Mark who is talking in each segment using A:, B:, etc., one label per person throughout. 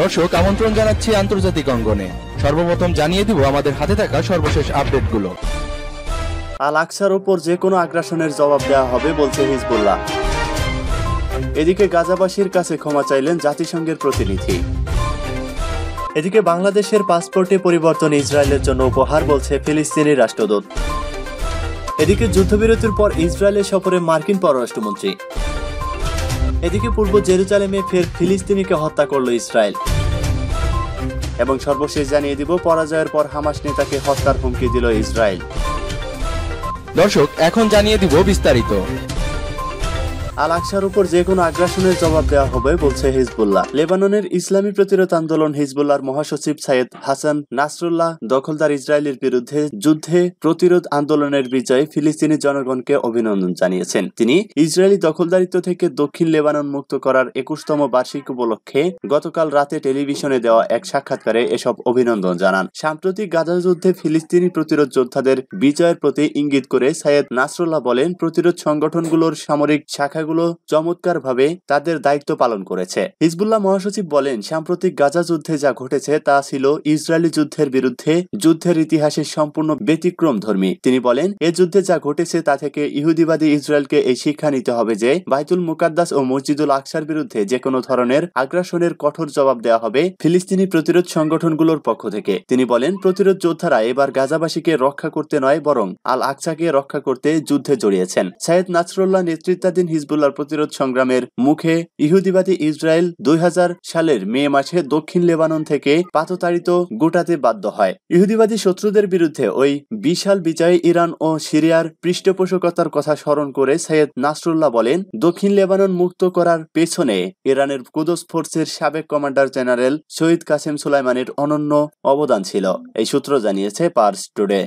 A: দর্শক আমন্ত্রণ জানাচ্ছি আন্তর্জাতিক অঙ্গনে সর্বপ্রথম জানিয়ে দিব আমাদের হাতে থাকা সর্বশেষ আপডেটগুলো আল আকসার উপর যে কোনো আগ্রাসনের জবাব দেওয়া হবে বলছে হিজবুল্লাহ এদিকে গাজাবাসীর কাছে ক্ষমা চাইলেন জাতিসংঘের প্রতিনিধি এদিকে বাংলাদেশের পাসপোর্টে পরিবর্তন ইসরায়েলের জন্য উপহার বলছে ফিলিস্তিনি রাষ্ট্রদূত এদিকে যুদ্ধবিরতির পর ইসরায়েলের সফরে মার্কিন পররাষ্ট্রমন্ত্রী এদিকে পূর্ব জেরুজালেমে ফের ফিলিস্তিনিকে হত্যা করল ইসরায়েল এবং সর্বশেষ জানিয়ে দিব পরাজয়ের পর হামাস নেতাকে হত্যার হুমকি দিল ইসরায়েল দর্শক এখন জানিয়ে দিব বিস্তারিত আল আকসার উপর যে কোনো আগ্রাসনের জবাব দেওয়া হবে বলছে হিজবুল্লাহ লেবাননের ইসলামী প্রতিরোধ আন্দোলন হিজবুল্লাহর মহাসচিব সাইয়েদ হাসান নাসরুল্লাহ দখলদার ইসরায়েলের বিরুদ্ধে যুদ্ধে প্রতিরোধ আন্দোলনের বিজয়ে ফিলিস্তিনি জনগণকে অভিনন্দন জানিয়েছেন তিনি ইসরায়েলি দখলদারিত্ব থেকে দক্ষিণ লেবানন মুক্ত করার একুশতম বার্ষিক উপলক্ষে গতকাল রাতে টেলিভিশনে দেওয়া এক সাক্ষাৎকারে এসব অভিনন্দন জানান সাম্প্রতিক গাজা যুদ্ধে ফিলিস্তিনি প্রতিরোধ যোদ্ধাদের বিজয়ের প্রতি ইঙ্গিত করে সাইয়েদ নাসরুল্লাহ বলেন প্রতিরোধ সংগঠনগুলোর সামরিক শাখা সংস্থাগুলো চমৎকারভাবে তাদের দায়িত্ব পালন করেছে হিজবুল্লাহ মহাসচিব বলেন সাম্প্রতিক গাজা যুদ্ধে যা ঘটেছে তা ছিল ইসরায়েলি যুদ্ধের বিরুদ্ধে যুদ্ধের ইতিহাসের সম্পূর্ণ ব্যতিক্রম ধর্মী তিনি বলেন এ যুদ্ধে যা ঘটেছে তা থেকে ইহুদিবাদী ইসরায়েলকে এই শিক্ষা নিতে হবে যে বাইতুল মুকাদ্দাস ও মসজিদুল আকসার বিরুদ্ধে যে কোনো ধরনের আগ্রাসনের কঠোর জবাব দেওয়া হবে ফিলিস্তিনি প্রতিরোধ সংগঠনগুলোর পক্ষ থেকে তিনি বলেন প্রতিরোধ যোদ্ধারা এবার গাজাবাসীকে রক্ষা করতে নয় বরং আল আকসাকে রক্ষা করতে যুদ্ধে জড়িয়েছেন সাইয়েদ নাসরুল্লাহ নেতৃত্বাধীন হিজবুল হিজবুল্লার প্রতিরোধ সংগ্রামের মুখে ইহুদিবাদী ইসরায়েল দুই সালের মে মাসে দক্ষিণ লেবানন থেকে পাততাড়িত গোটাতে বাধ্য হয় ইহুদিবাদী শত্রুদের বিরুদ্ধে ওই বিশাল বিজয়ে ইরান ও সিরিয়ার পৃষ্ঠপোষকতার কথা স্মরণ করে সৈয়দ নাসরুল্লাহ বলেন দক্ষিণ লেবানন মুক্ত করার পেছনে ইরানের কুদস ফোর্সের সাবেক কমান্ডার জেনারেল সৈয়দ কাসেম সুলাইমানের অনন্য অবদান ছিল এই সূত্র জানিয়েছে পার্স টুডে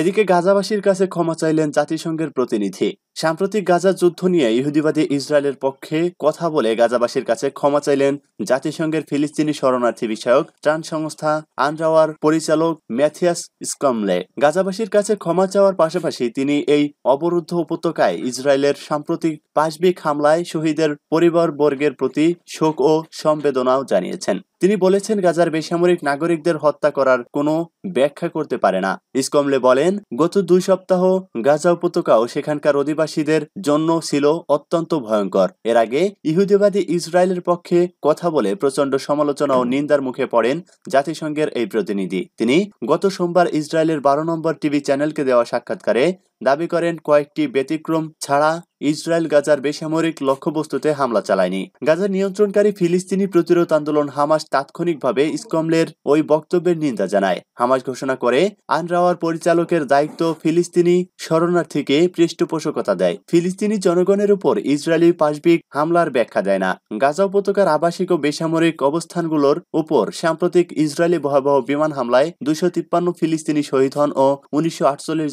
A: এদিকে গাজাবাসীর কাছে ক্ষমা চাইলেন জাতিসংঘের প্রতিনিধি সাম্প্রতিক গাজা যুদ্ধ নিয়ে ইহুদিবাদী ইসরায়েলের পক্ষে কথা বলে গাজাবাসীর কাছে ক্ষমা চাইলেন জাতিসংঘের ফিলিস্তিনি শরণার্থী বিষয়ক ত্রাণ সংস্থা আনরাওয়ার পরিচালক ম্যাথিয়াস স্কমলে গাজাবাসীর কাছে ক্ষমা চাওয়ার পাশাপাশি তিনি এই অবরুদ্ধ উপত্যকায় ইসরায়েলের সাম্প্রতিক পাশবিক হামলায় শহীদের পরিবারবর্গের প্রতি শোক ও সমবেদনাও জানিয়েছেন তিনি বলেছেন গাজার বেসামরিক নাগরিকদের হত্যা করার কোনো ব্যাখ্যা করতে পারে না ইসকমলে বলেন গত দুই সপ্তাহ গাজা উপত্যকা ও সেখানকার অধিবাস অভিবাসীদের জন্য ছিল অত্যন্ত ভয়ঙ্কর এর আগে ইহুদিবাদী ইসরায়েলের পক্ষে কথা বলে প্রচন্ড সমালোচনা ও নিন্দার মুখে পড়েন জাতিসংঘের এই প্রতিনিধি তিনি গত সোমবার ইসরায়েলের বারো নম্বর টিভি চ্যানেলকে দেওয়া সাক্ষাৎকারে দাবি করেন কয়েকটি ব্যতিক্রম ছাড়া ইসরায়েল গাজার বেসামরিক লক্ষ্যবস্তুতে হামলা চালায়নি গাজার নিয়ন্ত্রণকারী ফিলিস্তিনি প্রতিরোধ আন্দোলন হামাস তাৎক্ষণিকভাবে ইসকমলের ওই বক্তব্যের নিন্দা জানায় হামাস ঘোষণা করে আনরাওয়ার পরিচালকের দায়িত্ব ফিলিস্তিনি শরণার্থীকে পৃষ্ঠপোষকতা দেয় ফিলিস্তিনি জনগণের উপর ইসরায়েলি পাশবিক হামলার ব্যাখ্যা দেয় না গাজা উপত্যকার আবাসিক ও বেসামরিক অবস্থানগুলোর উপর সাম্প্রতিক ইসরায়েলি ভয়াবহ বিমান হামলায় দুশো তিপ্পান্ন ফিলিস্তিনি শহীদ হন ও উনিশশো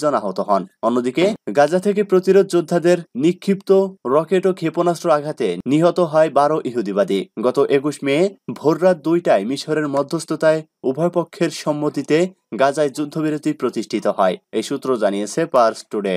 A: জন আহত হন অন্য অন্যদিকে গাজা থেকে প্রতিরোধ যোদ্ধাদের নিক্ষিপ্ত রকেট ও ক্ষেপণাস্ত্র আঘাতে নিহত হয় বারো ইহুদিবাদী গত একুশ মে ভোররাত দুইটায় মিশরের মধ্যস্থতায় উভয় পক্ষের সম্মতিতে গাজায় যুদ্ধবিরতি প্রতিষ্ঠিত হয় এই সূত্র জানিয়েছে পার্স টুডে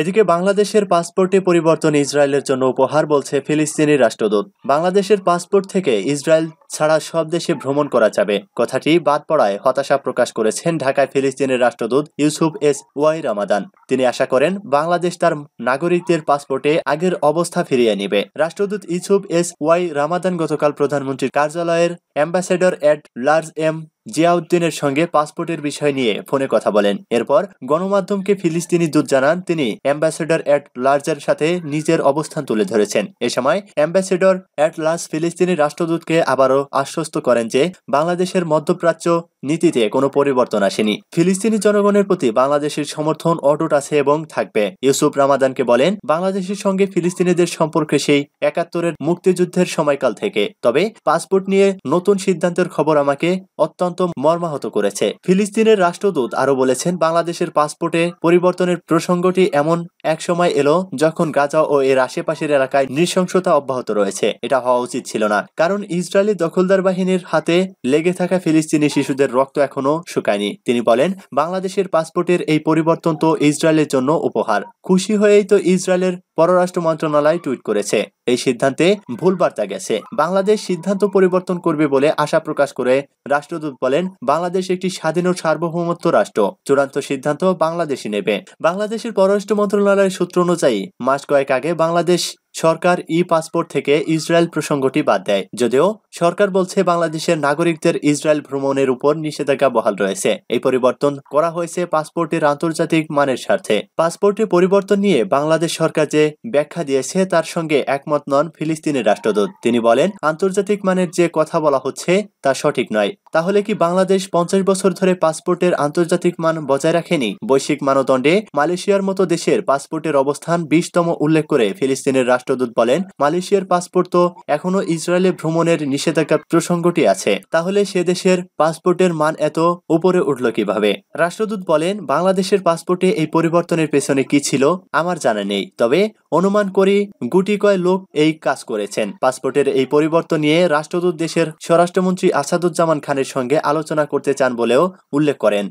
A: এদিকে বাংলাদেশের পাসপোর্টে পরিবর্তন ইসরায়েলের জন্য উপহার বলছে ফিলিস্তিনি রাষ্ট্রদূত বাংলাদেশের পাসপোর্ট থেকে ইসরায়েল ছাড়া সব দেশে ভ্রমণ করা যাবে কথাটি বাদ পড়ায় হতাশা প্রকাশ করেছেন ঢাকায় ফিলিস্তিনের রাষ্ট্রদূত ইউসুফ এস ওয়াই রামাদান তিনি আশা করেন বাংলাদেশ তার নাগরিকদের পাসপোর্টে আগের অবস্থা ফিরিয়ে নিবে রাষ্ট্রদূত ইউসুফ এস ওয়াই রামাদান গতকাল প্রধানমন্ত্রীর কার্যালয়ের অ্যাম্বাসেডর অ্যাট লার্জ এম জিয়াউদ্দিনের সঙ্গে পাসপোর্টের বিষয় নিয়ে ফোনে কথা বলেন এরপর গণমাধ্যমকে ফিলিস্তিনি দূত জানান তিনি অ্যাম্বাসেডর অ্যাট লার্জের সাথে নিজের অবস্থান তুলে ধরেছেন এ সময় অ্যাম্বাসেডর অ্যাট লার্জ ফিলিস্তিনি রাষ্ট্রদূতকে আবারও আশ্বস্ত করেন যে বাংলাদেশের মধ্যপ্রাচ্য নীতিতে কোনো পরিবর্তন আসেনি ফিলিস্তিনি জনগণের প্রতি বাংলাদেশের সমর্থন অটুট আছে এবং থাকবে ইউসুফ রামাদানকে বলেন বাংলাদেশের সঙ্গে ফিলিস্তিনিদের সম্পর্কে সেই একাত্তরের মুক্তিযুদ্ধের সময়কাল থেকে তবে পাসপোর্ট নিয়ে নতুন সিদ্ধান্তের খবর আমাকে অত্যন্ত মর্মাহত করেছে ফিলিস্তিনের রাষ্ট্রদূত আরও বলেছেন বাংলাদেশের পাসপোর্টে পরিবর্তনের প্রসঙ্গটি এমন এক সময় এলো যখন গাজা ও এর আশেপাশের এলাকায় নৃশংসতা অব্যাহত রয়েছে এটা হওয়া উচিত ছিল না কারণ ইসরায়েলি দখলদার বাহিনীর হাতে লেগে থাকা ফিলিস্তিনি শিশুদের রক্ত এখনো শুকায়নি তিনি বলেন বাংলাদেশের পাসপোর্টের এই পরিবর্তন তো ইসরায়েলের জন্য উপহার খুশি হয়েই তো ইসরায়েলের পররাষ্ট্র মন্ত্রণালয় টুইট করেছে এই সিদ্ধান্তে ভুল বার্তা গেছে বাংলাদেশ সিদ্ধান্ত পরিবর্তন করবে বলে আশা প্রকাশ করে রাষ্ট্রদূত বলেন বাংলাদেশ একটি স্বাধীন ও সার্বভৌমত্ব রাষ্ট্র চূড়ান্ত সিদ্ধান্ত বাংলাদেশই নেবে বাংলাদেশের পররাষ্ট্র মন্ত্রণালয়ের সূত্র অনুযায়ী মাস কয়েক আগে বাংলাদেশ সরকার ই পাসপোর্ট থেকে ইসরায়েল প্রসঙ্গটি বাদ দেয় যদিও সরকার বলছে বাংলাদেশের নাগরিকদের ইসরায়েল ভ্রমণের উপর নিষেধাজ্ঞা বহাল রয়েছে এই পরিবর্তন করা হয়েছে পাসপোর্টের আন্তর্জাতিক মানের স্বার্থে পাসপোর্টের পরিবর্তন নিয়ে বাংলাদেশ সরকার যে ব্যাখ্যা দিয়েছে তার সঙ্গে একমত নন ফিলিস্তিনের রাষ্ট্রদূত তিনি বলেন আন্তর্জাতিক মানের যে কথা বলা হচ্ছে তা সঠিক নয় তাহলে কি বাংলাদেশ পঞ্চাশ বছর ধরে পাসপোর্টের আন্তর্জাতিক মান বজায় রাখেনি বৈশ্বিক মানদণ্ডে মালয়েশিয়ার মতো দেশের পাসপোর্টের অবস্থান বিশতম উল্লেখ করে ফিলিস্তিনের রাষ্ট্র রাষ্ট্রদূত বলেন মালয়েশিয়ার পাসপোর্ট তো এখনো ইসরায়েলে ভ্রমণের নিষেধাজ্ঞা প্রসঙ্গটি আছে তাহলে সে দেশের পাসপোর্টের মান এত উপরে উঠল কিভাবে রাষ্ট্রদূত বলেন বাংলাদেশের পাসপোর্টে এই পরিবর্তনের পেছনে কি ছিল আমার জানা নেই তবে অনুমান করি গুটি কয় লোক এই কাজ করেছেন পাসপোর্টের এই পরিবর্তন নিয়ে রাষ্ট্রদূত দেশের স্বরাষ্ট্রমন্ত্রী আসাদুজ্জামান খানের সঙ্গে আলোচনা করতে চান বলেও উল্লেখ করেন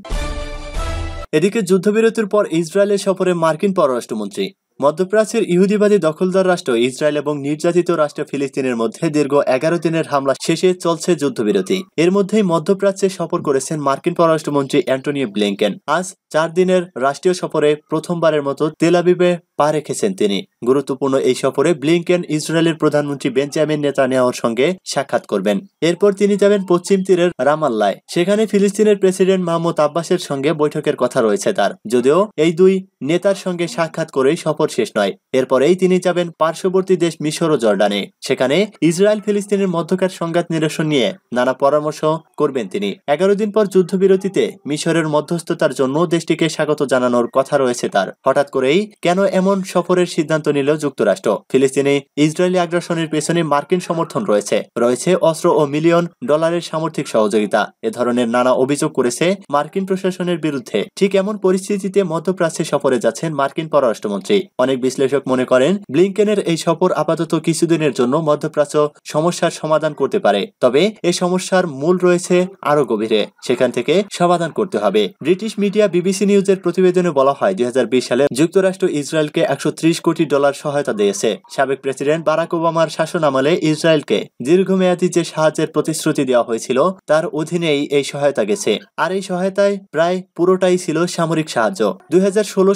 A: এদিকে যুদ্ধবিরতির পর ইসরায়েলের সফরে মার্কিন পররাষ্ট্রমন্ত্রী মধ্যপ্রাচ্যের ইহুদিবাদী দখলদার রাষ্ট্র ইসরায়েল এবং নির্যাতিত রাষ্ট্র ফিলিস্তিনের মধ্যে দীর্ঘ এগারো দিনের হামলা শেষে চলছে যুদ্ধবিরতি এর মধ্যেই মধ্যপ্রাচ্যে সফর করেছেন মার্কিন পররাষ্ট্রমন্ত্রী অ্যান্টনি ব্লিংকেন আজ চার দিনের রাষ্ট্রীয় সফরে প্রথমবারের মতো তেলাবিবে পা রেখেছেন তিনি গুরুত্বপূর্ণ এই সফরে ব্লিংকেন ইসরায়েলের প্রধানমন্ত্রী বেঞ্জামিন নেতা নেওয়ার সঙ্গে সাক্ষাৎ করবেন এরপর তিনি যাবেন পশ্চিম তীরের রামাল্লায় সেখানে ফিলিস্তিনের প্রেসিডেন্ট মাহমুদ আব্বাসের সঙ্গে বৈঠকের কথা রয়েছে তার যদিও এই দুই নেতার সঙ্গে সাক্ষাৎ করেই সফর শেষ নয় এরপরেই তিনি যাবেন পার্শ্ববর্তী দেশ মিশর ও জর্ডানে সেখানে ইসরায়েল ফিলিস্তিনের মধ্যকার সংঘাত নিরসন নিয়ে নানা পরামর্শ করবেন তিনি এগারো দিন পর যুদ্ধবিরতিতে মিশরের মধ্যস্থতার জন্য দেশটিকে স্বাগত জানানোর কথা রয়েছে তার হঠাৎ করেই কেন এমন সফরের সিদ্ধান্ত নিল যুক্তরাষ্ট্র ফিলিস্তিনে ইসরায়েলি আগ্রাসনের পেছনে মার্কিন সমর্থন রয়েছে রয়েছে অস্ত্র ও মিলিয়ন ডলারের সামর্থিক সহযোগিতা এ ধরনের নানা অভিযোগ করেছে মার্কিন প্রশাসনের বিরুদ্ধে ঠিক এমন পরিস্থিতিতে মধ্যপ্রাচ্যে সফরে যাচ্ছেন মার্কিন পররাষ্ট্রমন্ত্রী অনেক বিশ্লেষক মনে করেন ব্লিংকেনের এই সফর আপাতত কিছুদিনের জন্য মধ্যপ্রাচ্য সমস্যার সমাধান করতে পারে তবে এ সমস্যার মূল রয়েছে আরো গভীরে সেখান থেকে সমাধান করতে হবে ব্রিটিশ মিডিয়া বিবিসি নিউজের প্রতিবেদনে বলা হয় দুই সালে যুক্তরাষ্ট্র ইসরায়েল ইসরায়েলকে একশো কোটি ডলার সহায়তা দিয়েছে সাবেক প্রেসিডেন্ট বারাক ওবামার শাসন আমলে ইসরায়েলকে দীর্ঘমেয়াদী যে সাহায্যের প্রতিশ্রুতি দেওয়া হয়েছিল তার অধীনেই এই সহায়তা গেছে আর এই সহায়তায় প্রায় পুরোটাই ছিল সামরিক সাহায্য দুই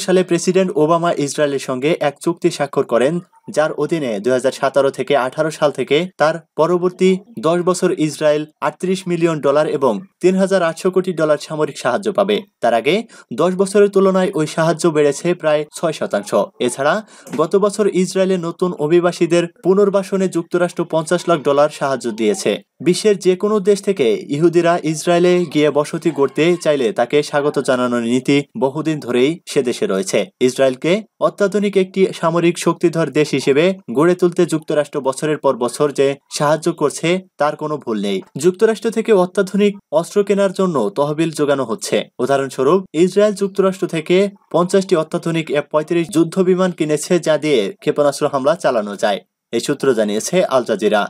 A: সালে প্রেসিডেন্ট ওবামা ইসরায়েলের সঙ্গে এক চুক্তি স্বাক্ষর করেন যার অধীনে দুই থেকে আঠারো সাল থেকে তার পরবর্তী দশ বছর ইসরায়েল আটত্রিশ মিলিয়ন ডলার এবং তিন কোটি ডলার সামরিক সাহায্য পাবে তার আগে দশ বছরের তুলনায় ওই সাহায্য বেড়েছে প্রায় ছয় শতাংশ এছাড়া গত বছর ইসরায়েলে নতুন অভিবাসীদের পুনর্বাসনে যুক্তরাষ্ট্র পঞ্চাশ লাখ ডলার সাহায্য দিয়েছে বিশ্বের যে কোনো দেশ থেকে ইহুদিরা ইসরায়েলে গিয়ে বসতি গড়তে চাইলে তাকে স্বাগত জানানোর নীতি বহুদিন ধরেই সে দেশে রয়েছে ইসরায়েলকে অত্যাধুনিক একটি সামরিক শক্তিধর দেশ হিসেবে গড়ে তুলতে যুক্তরাষ্ট্র বছরের পর বছর যে সাহায্য করছে তার কোনো ভুল নেই যুক্তরাষ্ট্র থেকে অত্যাধুনিক অস্ত্র কেনার জন্য তহবিল যোগানো হচ্ছে উদাহরণস্বরূপ ইসরায়েল যুক্তরাষ্ট্র থেকে পঞ্চাশটি অত্যাধুনিক এফ পঁয়ত্রিশ যুদ্ধ বিমান কিনেছে যা দিয়ে ক্ষেপণাস্ত্র হামলা চালানো যায় এই সূত্র জানিয়েছে আল জাজিরা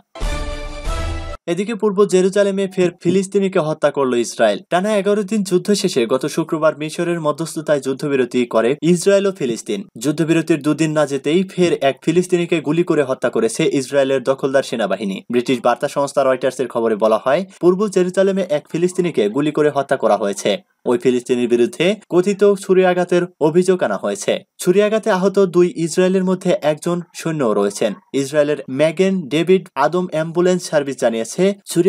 A: এদিকে পূর্ব জেরুজালেমে ফের ফিলিস্তিনিকে হত্যা করল ইসরায়েল টানা এগারো দিন যুদ্ধ শেষে গত শুক্রবার মিশরের মধ্যস্থতায় যুদ্ধবিরতি করে ইসরায়েল ও ফিলিস্তিন যুদ্ধবিরতির দুদিন না যেতেই ফের এক ফিলিস্তিনিকে গুলি করে হত্যা করেছে ইসরায়েলের দখলদার সেনাবাহিনী ব্রিটিশ বার্তা সংস্থা রয়টার্সের খবরে বলা হয় পূর্ব জেরুজালেমে এক ফিলিস্তিনিকে গুলি করে হত্যা করা হয়েছে ওই ফিলিস্তিনির বিরুদ্ধে কথিত ছুরিয়াঘাতের অভিযোগ আনা হয়েছে আঘাতে আহত দুই ইসরায়েলের মধ্যে একজন সৈন্য রয়েছেন ইসরায়েলের Magen David Adom ambulance service জানিয়েছে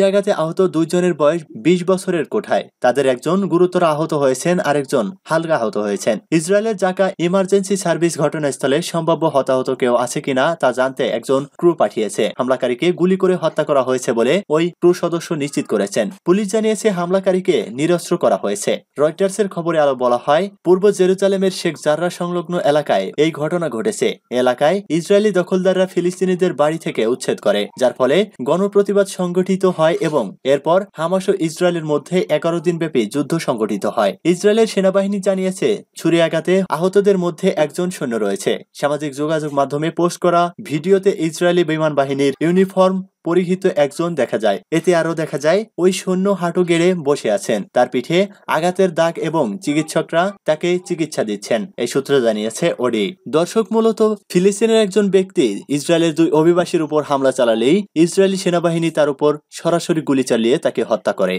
A: আঘাতে আহত দুইজনের বয়স বিশ বছরের কোঠায় তাদের একজন গুরুতর আহত হয়েছেন আরেকজন হালকা আহত হয়েছেন ইসরায়েলের জাকা ইমার্জেন্সি সার্ভিস ঘটনাস্থলে সম্ভাব্য হতাহত কেউ আছে কিনা তা জানতে একজন ক্রু পাঠিয়েছে হামলাকারীকে গুলি করে হত্যা করা হয়েছে বলে ওই ক্রু সদস্য নিশ্চিত করেছেন পুলিশ জানিয়েছে হামলাকারীকে নিরস্ত্র করা হয়েছে রয়টার্সের খবরে আরো বলা হয় পূর্ব জেরুজালেমের শেখ জাররা সংলগ্ন এলাকায় এই ঘটনা ঘটেছে এলাকায় ইসরায়েলি দখলদাররা ফিলিস্তিনিদের বাড়ি থেকে উচ্ছেদ করে যার ফলে গণপ্রতিবাদ সংগঠিত হয় এবং এরপর হামাস ও ইসরায়েলের মধ্যে এগারো দিন ব্যাপী যুদ্ধ সংগঠিত হয় ইসরায়েলের সেনাবাহিনী জানিয়েছে ছুরি আঘাতে আহতদের মধ্যে একজন সৈন্য রয়েছে সামাজিক যোগাযোগ মাধ্যমে পোস্ট করা ভিডিওতে ইসরায়েলি বিমান বাহিনীর ইউনিফর্ম পরিহিত একজন দেখা যায় এতে আরও দেখা যায় ওই সৈন্য হাঁটু গেড়ে বসে আছেন তার পিঠে আঘাতের দাগ এবং চিকিৎসকরা তাকে চিকিৎসা দিচ্ছেন এই সূত্র জানিয়েছে ওডি দর্শক মূলত ফিলিস্তিনের একজন ব্যক্তি ইসরায়েলের দুই অভিবাসীর উপর হামলা চালালেই ইসরায়েলি সেনাবাহিনী তার উপর সরাসরি গুলি চালিয়ে তাকে হত্যা করে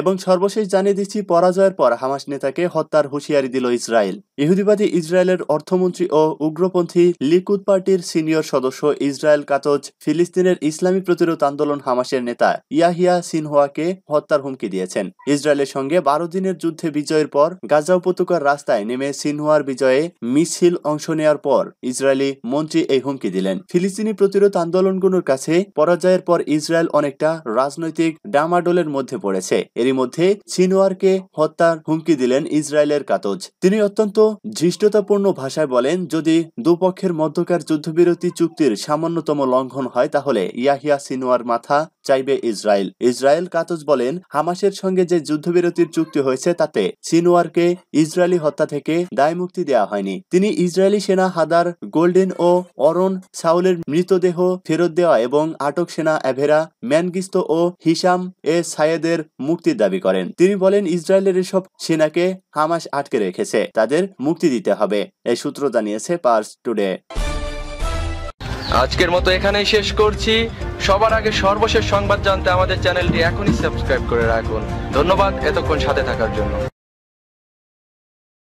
A: এবং সর্বশেষ জানিয়ে দিচ্ছি পরাজয়ের পর হামাস নেতাকে হত্যার হুঁশিয়ারি দিল ইসরায়েল ইহুদিবাদী ইসরায়েলের অর্থমন্ত্রী ও উগ্রপন্থী লিকুদ পার্টির সিনিয়র সদস্য ইসরায়েল কাতজ ফিলিস্তিনের ইসলামী প্রতিরোধ আন্দোলন হামাসের নেতা ইয়াহিয়া সিনহোয়াকে হত্যার হুমকি দিয়েছেন ইসরায়েলের সঙ্গে বারো দিনের যুদ্ধে বিজয়ের পর গাজা উপত্যকার রাস্তায় নেমে সিনহোয়ার বিজয়ে মিছিল অংশ নেওয়ার পর ইসরায়েলি মন্ত্রী এই হুমকি দিলেন ফিলিস্তিনি প্রতিরোধ আন্দোলনগুলোর কাছে পরাজয়ের পর ইসরায়েল অনেকটা রাজনৈতিক ডামাডোলের মধ্যে পড়েছে এরই মধ্যে সিনোয়ারকে হত্যার হুমকি দিলেন ইসরায়েলের কাতজ তিনি অত্যন্ত ধৃষ্টতাপূর্ণ ভাষায় বলেন যদি দুপক্ষের মধ্যকার যুদ্ধবিরতি চুক্তির সামান্যতম লঙ্ঘন হয় তাহলে ইয়াহিয়া সিনোয়ার মাথা চাইবে ইসরায়েল ইসরায়েল কাতজ বলেন হামাসের সঙ্গে যে যুদ্ধবিরতির চুক্তি হয়েছে তাতে সিনোয়ারকে ইসরায়েলি হত্যা থেকে দায় মুক্তি দেওয়া হয়নি তিনি ইসরায়েলি সেনা হাদার গোল্ডেন ও অরন সাউলের মৃতদেহ ফেরত দেওয়া এবং আটক সেনা অ্যাভেরা ম্যানগিস্ত ও হিসাম এ সায়েদের মুক্তি মুক্তির দাবি করেন তিনি বলেন ইসরায়েলের এসব সেনাকে হামাস আটকে রেখেছে তাদের মুক্তি দিতে হবে এই সূত্র জানিয়েছে পার্স টুডে আজকের মতো এখানেই শেষ করছি সবার আগে সর্বশেষ সংবাদ জানতে আমাদের চ্যানেলটি এখনই সাবস্ক্রাইব করে রাখুন ধন্যবাদ এতক্ষণ সাথে থাকার জন্য